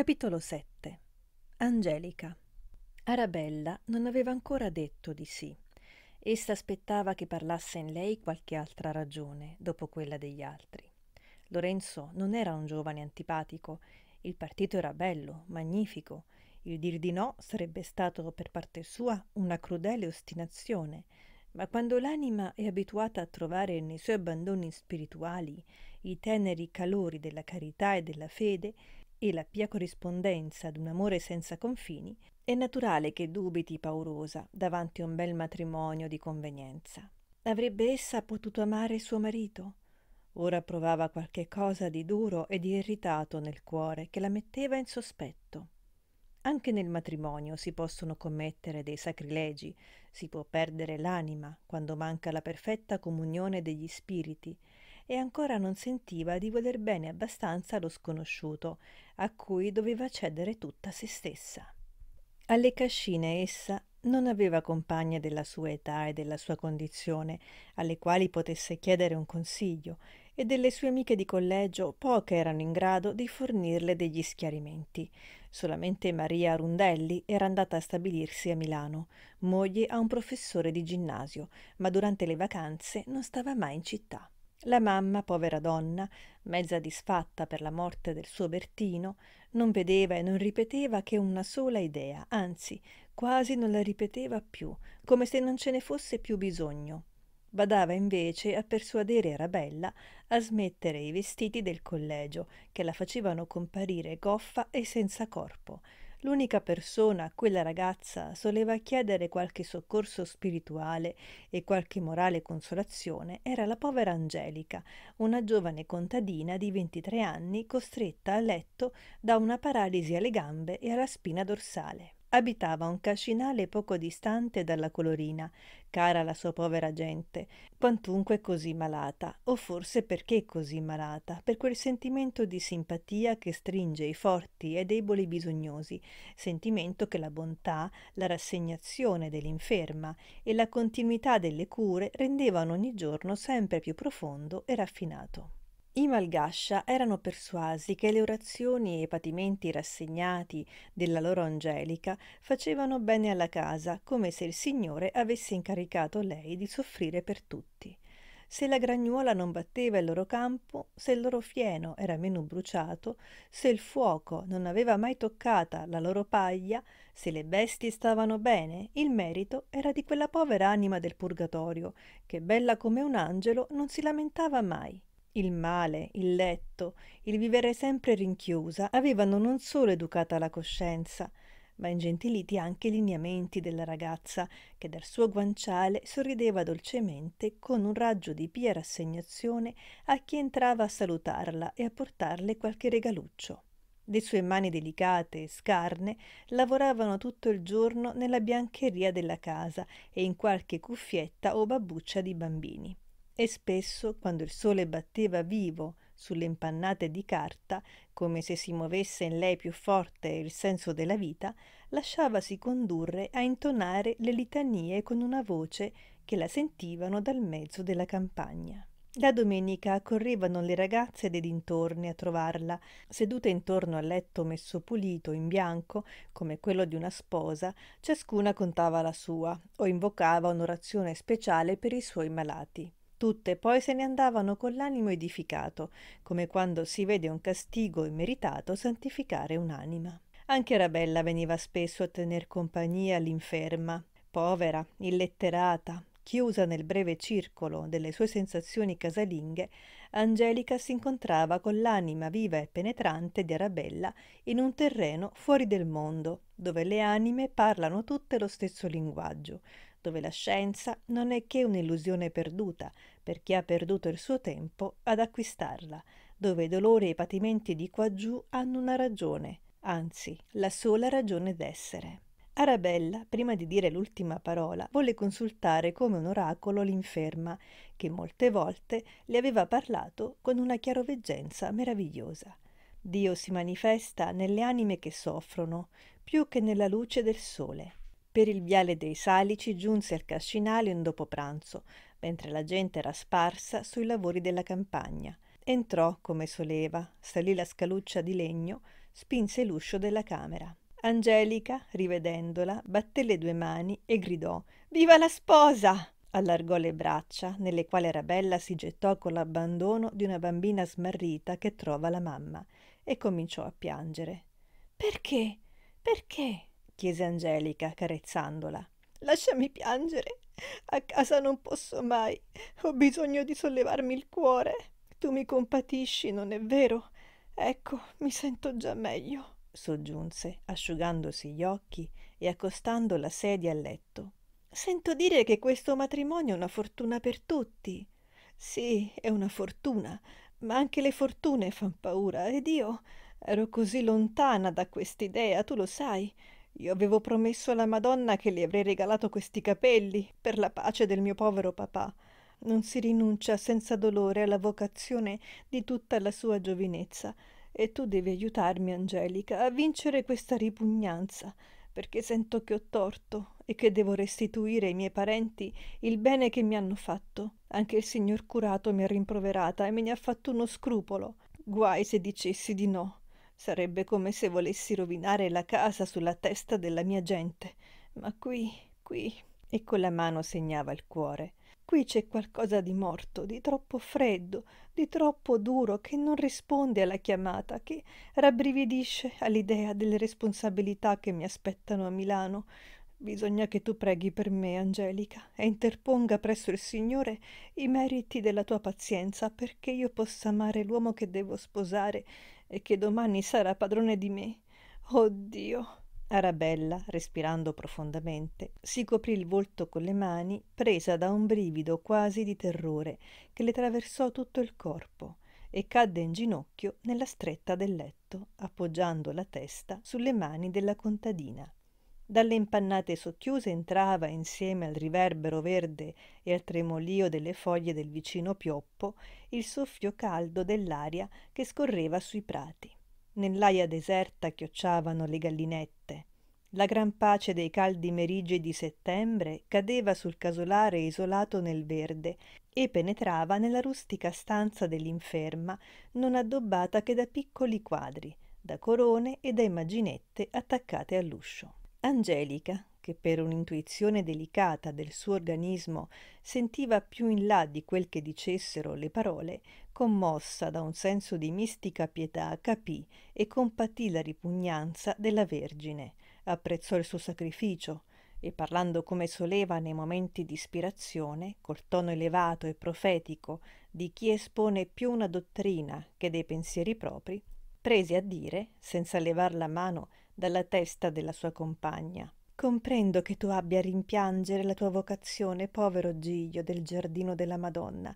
Capitolo 7 Angelica Arabella non aveva ancora detto di sì. Essa aspettava che parlasse in lei qualche altra ragione dopo quella degli altri. Lorenzo non era un giovane antipatico, il partito era bello, magnifico, il dir di no sarebbe stato per parte sua una crudele ostinazione, ma quando l'anima è abituata a trovare nei suoi abbandoni spirituali i teneri calori della carità e della fede, e la pia corrispondenza ad un amore senza confini, è naturale che dubiti paurosa davanti a un bel matrimonio di convenienza. Avrebbe essa potuto amare suo marito? Ora provava qualche cosa di duro e di irritato nel cuore che la metteva in sospetto. Anche nel matrimonio si possono commettere dei sacrilegi, si può perdere l'anima quando manca la perfetta comunione degli spiriti e ancora non sentiva di voler bene abbastanza lo sconosciuto, a cui doveva cedere tutta se stessa. Alle cascine essa non aveva compagne della sua età e della sua condizione, alle quali potesse chiedere un consiglio, e delle sue amiche di collegio poche erano in grado di fornirle degli schiarimenti. Solamente Maria Rundelli era andata a stabilirsi a Milano, moglie a un professore di ginnasio, ma durante le vacanze non stava mai in città. La mamma, povera donna, mezza disfatta per la morte del suo Bertino, non vedeva e non ripeteva che una sola idea, anzi, quasi non la ripeteva più, come se non ce ne fosse più bisogno. Badava invece a persuadere Arabella a smettere i vestiti del collegio, che la facevano comparire goffa e senza corpo, L'unica persona a cui la ragazza soleva chiedere qualche soccorso spirituale e qualche morale consolazione era la povera Angelica, una giovane contadina di 23 anni costretta a letto da una paralisi alle gambe e alla spina dorsale abitava un cascinale poco distante dalla colorina, cara alla sua povera gente, quantunque così malata, o forse perché così malata, per quel sentimento di simpatia che stringe i forti e deboli bisognosi, sentimento che la bontà, la rassegnazione dell'inferma e la continuità delle cure rendevano ogni giorno sempre più profondo e raffinato. I Malgascia erano persuasi che le orazioni e i patimenti rassegnati della loro Angelica facevano bene alla casa, come se il Signore avesse incaricato lei di soffrire per tutti. Se la gragnuola non batteva il loro campo, se il loro fieno era meno bruciato, se il fuoco non aveva mai toccata la loro paglia, se le bestie stavano bene, il merito era di quella povera anima del purgatorio, che bella come un angelo non si lamentava mai il male, il letto, il vivere sempre rinchiusa avevano non solo educata la coscienza, ma ingentiliti anche i lineamenti della ragazza, che dal suo guanciale sorrideva dolcemente con un raggio di pia rassegnazione a chi entrava a salutarla e a portarle qualche regaluccio. Le sue mani delicate e scarne lavoravano tutto il giorno nella biancheria della casa e in qualche cuffietta o babbuccia di bambini e spesso, quando il sole batteva vivo sulle impannate di carta, come se si muovesse in lei più forte il senso della vita, lasciavasi condurre a intonare le litanie con una voce che la sentivano dal mezzo della campagna. La domenica accorrevano le ragazze dei dintorni a trovarla, sedute intorno al letto messo pulito in bianco, come quello di una sposa, ciascuna contava la sua o invocava un'orazione speciale per i suoi malati. Tutte poi se ne andavano con l'animo edificato, come quando si vede un castigo immeritato santificare un'anima. Anche Arabella veniva spesso a tener compagnia all'inferma, povera, illetterata, chiusa nel breve circolo delle sue sensazioni casalinghe, Angelica si incontrava con l'anima viva e penetrante di Arabella in un terreno fuori del mondo, dove le anime parlano tutte lo stesso linguaggio, dove la scienza non è che un'illusione perduta per chi ha perduto il suo tempo ad acquistarla, dove i dolori e i patimenti di quaggiù hanno una ragione, anzi la sola ragione d'essere. Arabella, prima di dire l'ultima parola, volle consultare come un oracolo l'inferma, che molte volte le aveva parlato con una chiaroveggenza meravigliosa. Dio si manifesta nelle anime che soffrono, più che nella luce del sole. Per il viale dei Salici giunse al Cascinale un dopopranzo, mentre la gente era sparsa sui lavori della campagna. Entrò come soleva, salì la scaluccia di legno, spinse l'uscio della camera. Angelica, rivedendola, batté le due mani e gridò Viva la sposa! Allargò le braccia, nelle quali Rabella si gettò con l'abbandono di una bambina smarrita che trova la mamma, e cominciò a piangere. Perché? Perché? chiese Angelica, carezzandola. Lasciami piangere. A casa non posso mai. Ho bisogno di sollevarmi il cuore. Tu mi compatisci, non è vero? Ecco, mi sento già meglio, soggiunse, asciugandosi gli occhi e accostando la sedia al letto. Sento dire che questo matrimonio è una fortuna per tutti. Sì, è una fortuna, ma anche le fortune fan paura ed io ero così lontana da quest'idea, tu lo sai. Io avevo promesso alla Madonna che le avrei regalato questi capelli per la pace del mio povero papà. Non si rinuncia senza dolore alla vocazione di tutta la sua giovinezza. E tu devi aiutarmi, Angelica, a vincere questa ripugnanza, perché sento che ho torto e che devo restituire ai miei parenti il bene che mi hanno fatto. Anche il signor curato mi ha rimproverata e me ne ha fatto uno scrupolo. Guai se dicessi di no. Sarebbe come se volessi rovinare la casa sulla testa della mia gente. Ma qui, qui, e con la mano segnava il cuore. Qui c'è qualcosa di morto, di troppo freddo, di troppo duro, che non risponde alla chiamata, che rabbrividisce all'idea delle responsabilità che mi aspettano a Milano. Bisogna che tu preghi per me, Angelica, e interponga presso il Signore i meriti della tua pazienza perché io possa amare l'uomo che devo sposare e che domani sarà padrone di me. Oh Dio! Arabella, respirando profondamente, si coprì il volto con le mani, presa da un brivido quasi di terrore che le traversò tutto il corpo e cadde in ginocchio nella stretta del letto, appoggiando la testa sulle mani della contadina. Dalle impannate socchiuse entrava, insieme al riverbero verde e al tremolio delle foglie del vicino pioppo, il soffio caldo dell'aria che scorreva sui prati. Nell'aia deserta chiocciavano le gallinette. La gran pace dei caldi merigi di settembre cadeva sul casolare isolato nel verde e penetrava nella rustica stanza dell'inferma, non addobbata che da piccoli quadri, da corone e da immaginette attaccate all'uscio. Angelica, che per un'intuizione delicata del suo organismo sentiva più in là di quel che dicessero le parole, commossa da un senso di mistica pietà, capì e compatì la ripugnanza della Vergine, apprezzò il suo sacrificio e parlando come soleva nei momenti di ispirazione, col tono elevato e profetico di chi espone più una dottrina che dei pensieri propri, prese a dire, senza levar la mano dalla testa della sua compagna. Comprendo che tu abbia a rimpiangere la tua vocazione, povero Giglio del giardino della Madonna.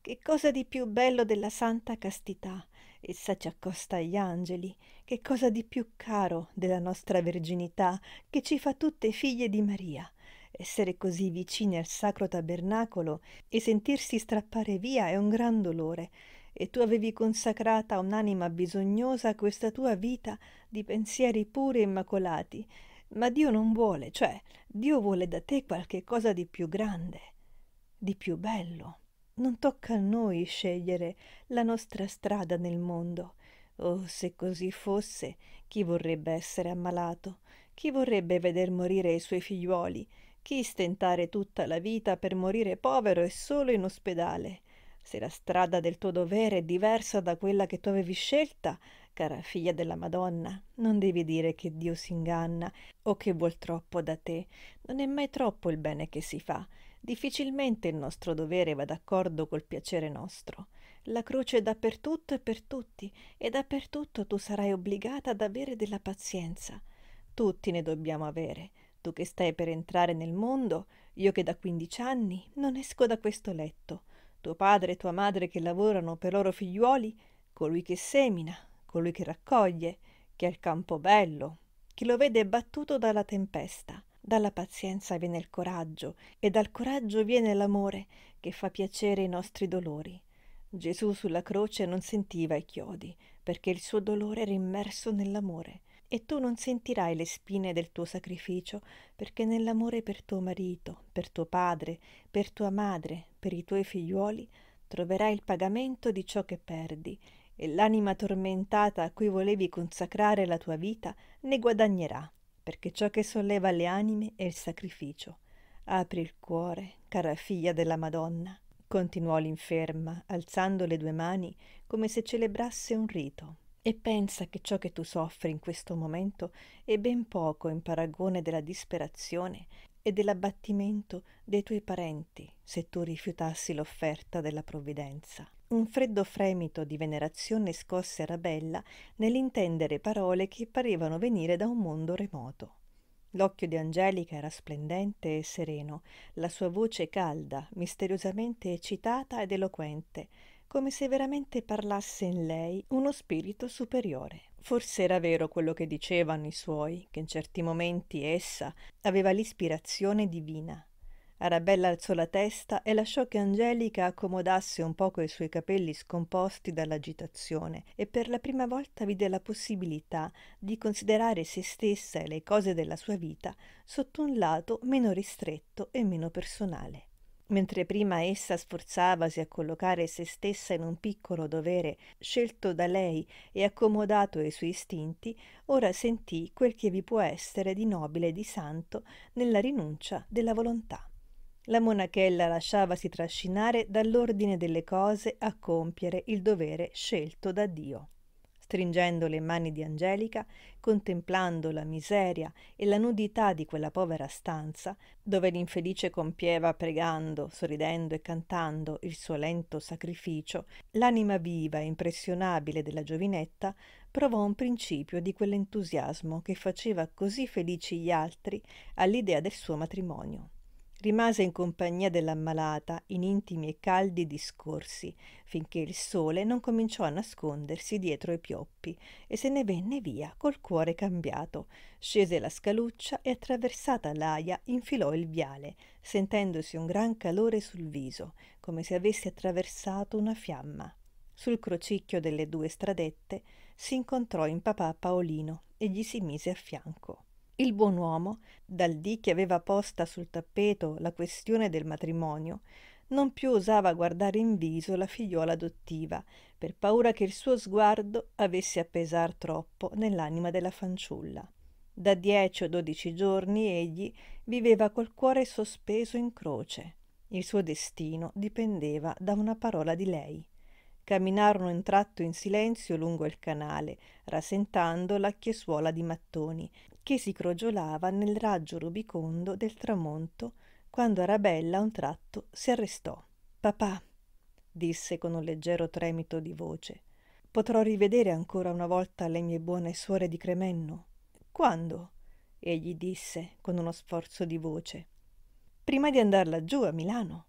Che cosa di più bello della santa castità? Essa ci accosta agli angeli. Che cosa di più caro della nostra verginità che ci fa tutte figlie di Maria? Essere così vicine al sacro tabernacolo e sentirsi strappare via è un gran dolore e tu avevi consacrata a un'anima bisognosa questa tua vita di pensieri puri e immacolati. Ma Dio non vuole, cioè Dio vuole da te qualche cosa di più grande, di più bello. Non tocca a noi scegliere la nostra strada nel mondo. Oh, se così fosse, chi vorrebbe essere ammalato? Chi vorrebbe veder morire i suoi figliuoli? Chi stentare tutta la vita per morire povero e solo in ospedale? Se la strada del tuo dovere è diversa da quella che tu avevi scelta, cara figlia della Madonna, non devi dire che Dio si inganna o che vuol troppo da te. Non è mai troppo il bene che si fa. Difficilmente il nostro dovere va d'accordo col piacere nostro. La croce è dappertutto e per tutti, e dappertutto tu sarai obbligata ad avere della pazienza. Tutti ne dobbiamo avere. Tu che stai per entrare nel mondo, io che da quindici anni non esco da questo letto tuo padre e tua madre che lavorano per loro figliuoli, colui che semina, colui che raccoglie, che ha il campo bello, chi lo vede battuto dalla tempesta. Dalla pazienza viene il coraggio e dal coraggio viene l'amore che fa piacere i nostri dolori. Gesù sulla croce non sentiva i chiodi, perché il suo dolore era immerso nell'amore e tu non sentirai le spine del tuo sacrificio, perché nell'amore per tuo marito, per tuo padre, per tua madre, per i tuoi figliuoli, troverai il pagamento di ciò che perdi, e l'anima tormentata a cui volevi consacrare la tua vita ne guadagnerà, perché ciò che solleva le anime è il sacrificio. Apri il cuore, cara figlia della Madonna, continuò l'inferma, alzando le due mani come se celebrasse un rito e pensa che ciò che tu soffri in questo momento è ben poco in paragone della disperazione e dell'abbattimento dei tuoi parenti se tu rifiutassi l'offerta della provvidenza. Un freddo fremito di venerazione scosse Arabella nell'intendere parole che parevano venire da un mondo remoto. L'occhio di Angelica era splendente e sereno, la sua voce calda, misteriosamente eccitata ed eloquente, come se veramente parlasse in lei uno spirito superiore. Forse era vero quello che dicevano i suoi, che in certi momenti essa aveva l'ispirazione divina. Arabella alzò la testa e lasciò che Angelica accomodasse un poco i suoi capelli scomposti dall'agitazione e per la prima volta vide la possibilità di considerare se stessa e le cose della sua vita sotto un lato meno ristretto e meno personale mentre prima essa sforzavasi a collocare se stessa in un piccolo dovere scelto da lei e accomodato ai suoi istinti, ora sentì quel che vi può essere di nobile e di santo nella rinuncia della volontà. La monachella lasciavasi trascinare dall'ordine delle cose a compiere il dovere scelto da Dio stringendo le mani di Angelica, contemplando la miseria e la nudità di quella povera stanza, dove l'infelice compieva pregando, sorridendo e cantando il suo lento sacrificio, l'anima viva e impressionabile della giovinetta provò un principio di quell'entusiasmo che faceva così felici gli altri all'idea del suo matrimonio. Rimase in compagnia dell'ammalata in intimi e caldi discorsi, finché il sole non cominciò a nascondersi dietro i pioppi e se ne venne via col cuore cambiato. Scese la scaluccia e attraversata l'aia infilò il viale, sentendosi un gran calore sul viso, come se avesse attraversato una fiamma. Sul crocicchio delle due stradette si incontrò in papà Paolino e gli si mise a fianco. Il buon uomo, dal dì che aveva posta sul tappeto la questione del matrimonio, non più osava guardare in viso la figliuola adottiva, per paura che il suo sguardo avesse a pesar troppo nell'anima della fanciulla. Da dieci o dodici giorni egli viveva col cuore sospeso in croce. Il suo destino dipendeva da una parola di lei. Camminarono un tratto in silenzio lungo il canale, rasentando la chiesuola di mattoni, che si crogiolava nel raggio rubicondo del tramonto quando Arabella a un tratto si arrestò. Papà, disse con un leggero tremito di voce, potrò rivedere ancora una volta le mie buone suore di Cremenno. Quando? egli disse con uno sforzo di voce. Prima di andar laggiù a Milano,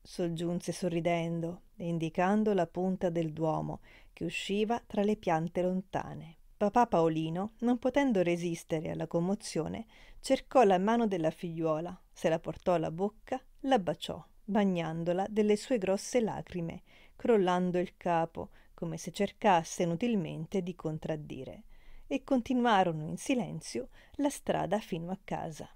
soggiunse sorridendo e indicando la punta del Duomo che usciva tra le piante lontane. Papà Paolino, non potendo resistere alla commozione, cercò la mano della figliuola, se la portò alla bocca, la baciò, bagnandola delle sue grosse lacrime, crollando il capo, come se cercasse inutilmente di contraddire, e continuarono in silenzio la strada fino a casa.